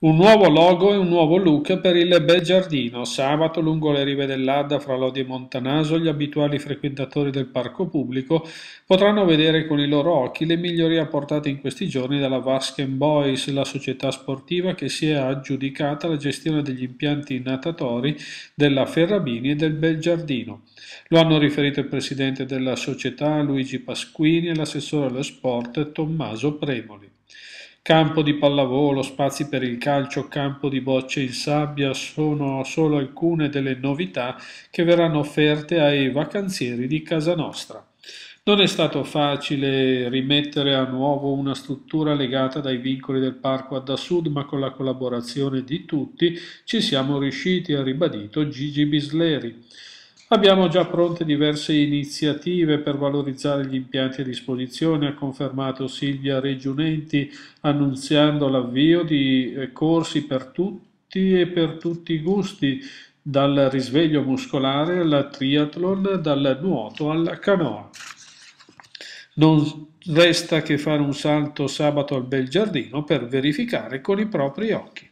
Un nuovo logo e un nuovo look per il Bel Giardino, sabato lungo le rive dell'Adda fra Lodi e Montanaso gli abituali frequentatori del parco pubblico potranno vedere con i loro occhi le migliorie apportate in questi giorni dalla Vasken Boys, la società sportiva che si è aggiudicata la gestione degli impianti natatori della Ferrabini e del Bel Giardino. Lo hanno riferito il presidente della società Luigi Pasquini e l'assessore allo sport Tommaso Premoli. Campo di pallavolo, spazi per il calcio, campo di bocce in sabbia sono solo alcune delle novità che verranno offerte ai vacanzieri di casa nostra. Non è stato facile rimettere a nuovo una struttura legata dai vincoli del parco ad sud, ma con la collaborazione di tutti ci siamo riusciti, ha ribadito Gigi Bisleri. Abbiamo già pronte diverse iniziative per valorizzare gli impianti a disposizione, ha confermato Silvia Reggiunenti annunziando l'avvio di eh, corsi per tutti e per tutti i gusti, dal risveglio muscolare al triathlon, dal nuoto alla canoa. Non resta che fare un salto sabato al bel giardino per verificare con i propri occhi.